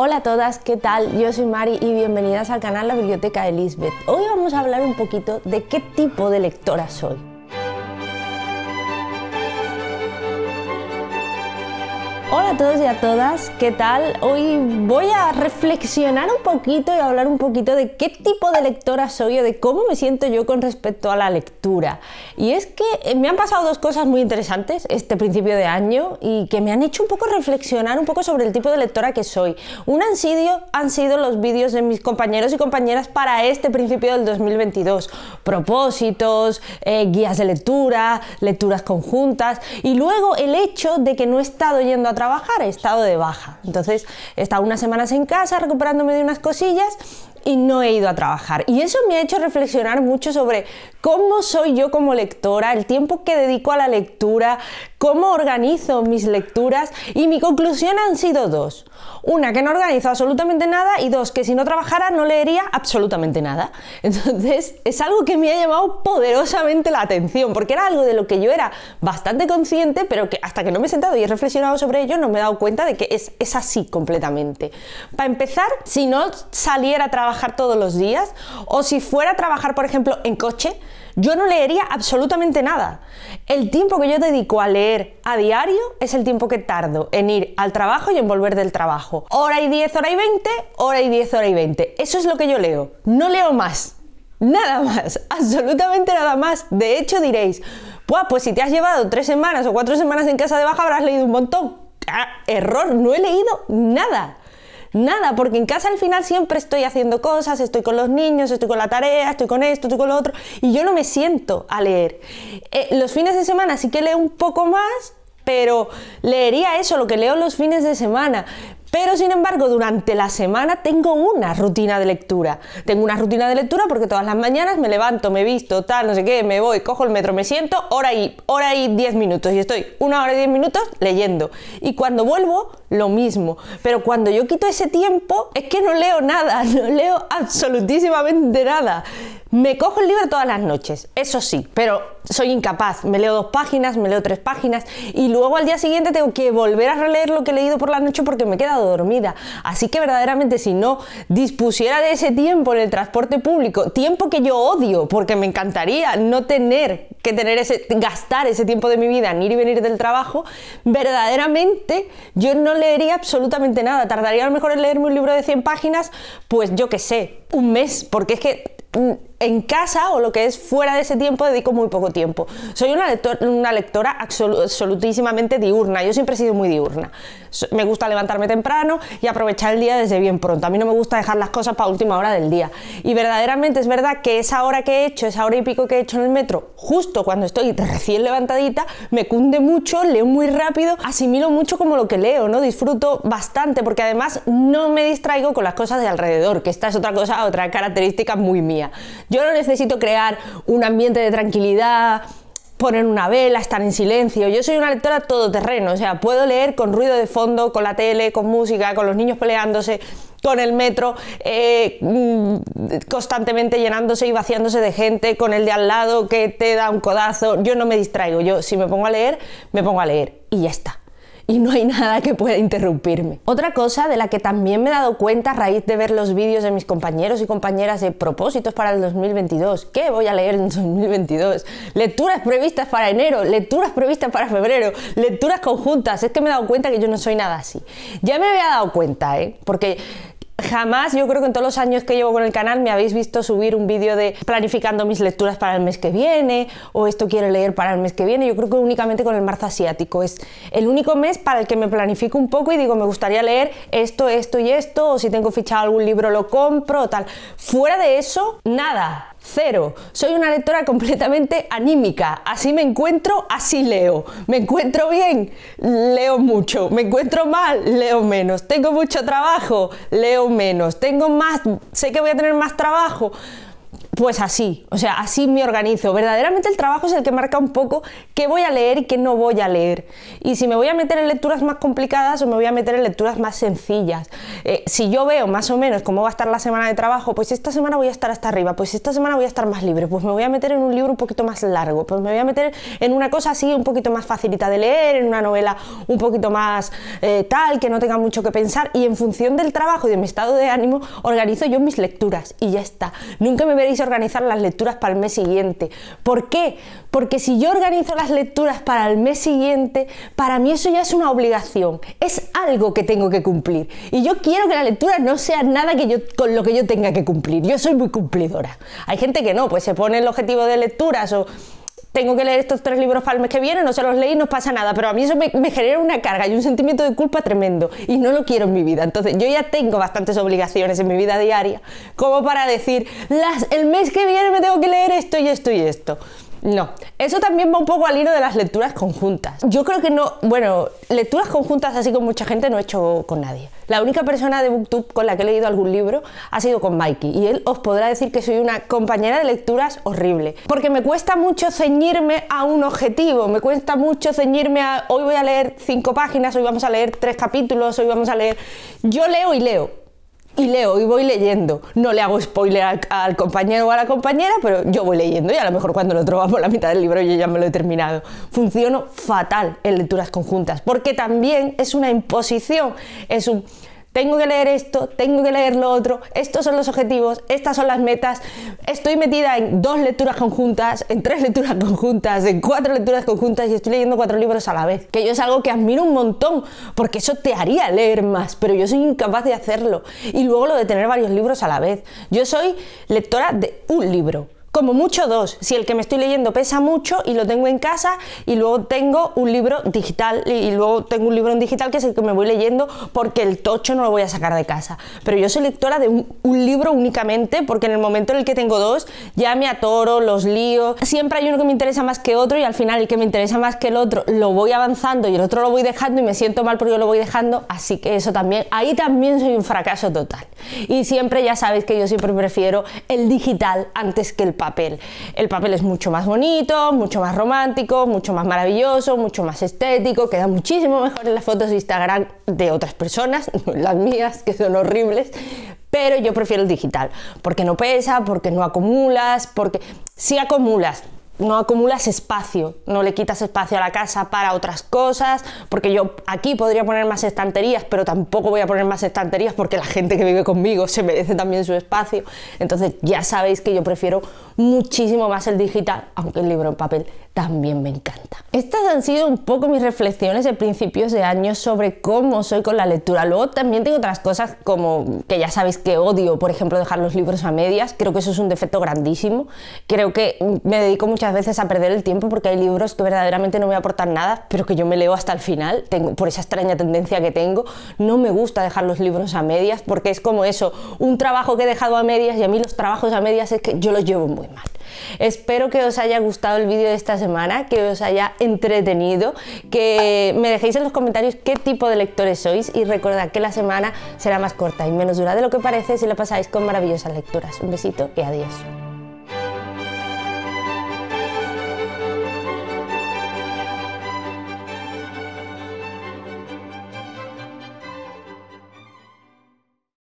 Hola a todas, ¿qué tal? Yo soy Mari y bienvenidas al canal La Biblioteca de Lisbeth. Hoy vamos a hablar un poquito de qué tipo de lectora soy. Hola a todos y a todas, ¿qué tal? Hoy voy a reflexionar un poquito y hablar un poquito de qué tipo de lectora soy o de cómo me siento yo con respecto a la lectura. Y es que eh, me han pasado dos cosas muy interesantes este principio de año y que me han hecho un poco reflexionar un poco sobre el tipo de lectora que soy. Un ansidio han sido los vídeos de mis compañeros y compañeras para este principio del 2022. Propósitos, eh, guías de lectura, lecturas conjuntas y luego el hecho de que no he estado yendo a trabajar, he estado de baja. Entonces he estado unas semanas en casa recuperándome de unas cosillas y no he ido a trabajar. Y eso me ha hecho reflexionar mucho sobre cómo soy yo como lectora, el tiempo que dedico a la lectura, cómo organizo mis lecturas y mi conclusión han sido dos. Una, que no organiza absolutamente nada y dos, que si no trabajara no leería absolutamente nada. Entonces, es algo que me ha llamado poderosamente la atención, porque era algo de lo que yo era bastante consciente, pero que hasta que no me he sentado y he reflexionado sobre ello, no me he dado cuenta de que es, es así completamente. Para empezar, si no saliera a trabajar todos los días, o si fuera a trabajar, por ejemplo, en coche, yo no leería absolutamente nada. El tiempo que yo dedico a leer a diario es el tiempo que tardo en ir al trabajo y en volver del trabajo. Hora y 10, hora y 20, hora y 10, hora y 20. Eso es lo que yo leo. No leo más. Nada más, absolutamente nada más. De hecho diréis, pues si te has llevado tres semanas o cuatro semanas en casa de baja habrás leído un montón. Ah, error, no he leído nada. Nada, porque en casa al final siempre estoy haciendo cosas, estoy con los niños, estoy con la tarea, estoy con esto, estoy con lo otro, y yo no me siento a leer. Eh, los fines de semana sí que leo un poco más, pero leería eso, lo que leo los fines de semana. Pero sin embargo, durante la semana tengo una rutina de lectura. Tengo una rutina de lectura porque todas las mañanas me levanto, me visto, tal, no sé qué, me voy, cojo el metro, me siento, hora y hora y 10 minutos y estoy una hora y diez minutos leyendo. Y cuando vuelvo, lo mismo. Pero cuando yo quito ese tiempo, es que no leo nada, no leo absolutísimamente nada. Me cojo el libro todas las noches, eso sí, pero soy incapaz. Me leo dos páginas, me leo tres páginas y luego al día siguiente tengo que volver a releer lo que he leído por la noche porque me he quedado dormida. Así que verdaderamente si no dispusiera de ese tiempo en el transporte público, tiempo que yo odio porque me encantaría no tener que tener ese gastar ese tiempo de mi vida en ir y venir del trabajo, verdaderamente yo no leería absolutamente nada. Tardaría a lo mejor en leerme un libro de 100 páginas, pues yo qué sé, un mes, porque es que mm, en casa o lo que es fuera de ese tiempo dedico muy poco tiempo. Soy una, lectora absolutísimamente diurna, yo siempre he sido muy diurna. Me gusta levantarme temprano y aprovechar el día desde bien pronto. A mí no me gusta dejar las cosas para última hora del día. Y verdaderamente es verdad que esa hora que he hecho, esa hora y pico que he hecho en el metro, justo cuando estoy recién levantadita, me cunde mucho, leo muy rápido, asimilo mucho como lo que leo, ¿no? Disfruto bastante porque además no me distraigo con las cosas de alrededor, que esta es otra cosa, otra característica muy mía yo no necesito crear un ambiente de tranquilidad, poner una vela, estar en silencio. Yo soy una lectora todoterreno, o sea, puedo leer con ruido de fondo, con la tele, con música, con los niños peleándose, con el metro eh, mm, constantemente llenándose y vaciándose de gente, con el de al lado que te da un codazo. Yo no me distraigo, yo si me pongo a leer, me pongo a leer y ya está y no hay nada que pueda interrumpirme. Otra cosa de la que también me he dado cuenta a raíz de ver los vídeos de mis compañeros y compañeras de propósitos para el 2022. ¿Qué voy a leer en 2022? Lecturas previstas para enero, lecturas previstas para febrero, lecturas conjuntas. Es que me he dado cuenta que yo no soy nada así. Ya me había dado cuenta, ¿eh? Porque Jamás, yo creo que en todos los años que llevo con el canal me habéis visto subir un vídeo de planificando mis lecturas para el mes que viene o esto quiero leer para el mes que viene. Yo creo que únicamente con el marzo asiático es el único mes para el que me planifico un poco y digo me gustaría leer esto, esto y esto o si tengo fichado algún libro lo compro o tal. Fuera de eso, nada. Cero. Soy una lectora completamente anímica. Así me encuentro, así leo. Me encuentro bien, leo mucho. Me encuentro mal, leo menos. Tengo mucho trabajo, leo menos. Tengo más, sé que voy a tener más trabajo pues así, o sea, así me organizo. Verdaderamente el trabajo es el que marca un poco qué voy a leer y qué no voy a leer. Y si me voy a meter en lecturas más complicadas o me voy a meter en lecturas más sencillas. Eh, si yo veo más o menos cómo va a estar la semana de trabajo, pues esta semana voy a estar hasta arriba, pues esta semana voy a estar más libre, pues me voy a meter en un libro un poquito más largo, pues me voy a meter en una cosa así un poquito más facilita de leer, en una novela un poquito más eh, tal, que no tenga mucho que pensar. Y en función del trabajo y de mi estado de ánimo, organizo yo mis lecturas y ya está. Nunca me veréis organizar las lecturas para el mes siguiente. ¿Por qué? Porque si yo organizo las lecturas para el mes siguiente, para mí eso ya es una obligación, es algo que tengo que cumplir. Y yo quiero que la lectura no sea nada que yo, con lo que yo tenga que cumplir. Yo soy muy cumplidora. Hay gente que no, pues se pone el objetivo de lecturas o tengo que leer estos tres libros para el mes que viene, no se los leí, no pasa nada, pero a mí eso me, genera una carga y un sentimiento de culpa tremendo y no lo quiero en mi vida. Entonces yo ya tengo bastantes obligaciones en mi vida diaria como para decir, el mes que viene me tengo que leer esto esto y esto. No, eso también va un poco al hilo de las lecturas conjuntas. Yo creo que no, bueno, lecturas conjuntas así con mucha gente no he hecho con nadie. La única persona de BookTube con la que he leído algún libro ha sido con Mikey y él os podrá decir que soy una compañera de lecturas horrible, porque me cuesta mucho ceñirme a un objetivo, me cuesta mucho ceñirme a hoy voy a leer cinco páginas, hoy vamos a leer tres capítulos, hoy vamos a leer... Yo leo y leo, y leo y voy leyendo. No le hago spoiler al, compañero o a la compañera, pero yo voy leyendo y a lo mejor cuando lo trobamos la mitad del libro yo ya me lo he terminado. Funciono fatal en lecturas conjuntas, porque también es una imposición, es un tengo que leer esto, tengo que leer lo otro, estos son los objetivos, estas son las metas, estoy metida en dos lecturas conjuntas, en tres lecturas conjuntas, en cuatro lecturas conjuntas y estoy leyendo cuatro libros a la vez. Que yo es algo que admiro un montón, porque eso te haría leer más, pero yo soy incapaz de hacerlo. Y luego lo de tener varios libros a la vez. Yo soy lectora de un libro como mucho dos, si el que me estoy leyendo pesa mucho y lo tengo en casa y luego tengo un libro digital y luego tengo un libro en digital que es el que me voy leyendo porque el tocho no lo voy a sacar de casa. Pero yo soy lectora de un, libro únicamente porque en el momento en el que tengo dos ya me atoro, los lío, siempre hay uno que me interesa más que otro y al final el que me interesa más que el otro lo voy avanzando y el otro lo voy dejando y me siento mal porque yo lo voy dejando, así que eso también, ahí también soy un fracaso total. Y siempre ya sabéis que yo siempre prefiero el digital antes que el papel. El papel es mucho más bonito, mucho más romántico, mucho más maravilloso, mucho más estético, queda muchísimo mejor en las fotos de Instagram de otras personas, las mías, que son horribles, pero yo prefiero el digital, porque no pesa, porque no acumulas, porque si acumulas, no acumulas espacio, no le quitas espacio a la casa para otras cosas, porque yo aquí podría poner más estanterías, pero tampoco voy a poner más estanterías porque la gente que vive conmigo se merece también su espacio. Entonces ya sabéis que yo prefiero muchísimo más el digital, aunque el libro en papel también me encanta. Estas han sido un poco mis reflexiones de principios de año sobre cómo soy con la lectura. Luego también tengo otras cosas como que ya sabéis que odio, por ejemplo, dejar los libros a medias. Creo que eso es un defecto grandísimo. Creo que me dedico mucho muchas veces a perder el tiempo porque hay libros que verdaderamente no me aportan nada, pero que yo me leo hasta el final, tengo, por esa extraña tendencia que tengo. No me gusta dejar los libros a medias porque es como eso, un trabajo que he dejado a medias y a mí los trabajos a medias es que yo los llevo muy mal. Espero que os haya gustado el vídeo de esta semana, que os haya entretenido, que me dejéis en los comentarios qué tipo de lectores sois y recordad que la semana será más corta y menos dura de lo que parece si la pasáis con maravillosas lecturas. Un besito y adiós.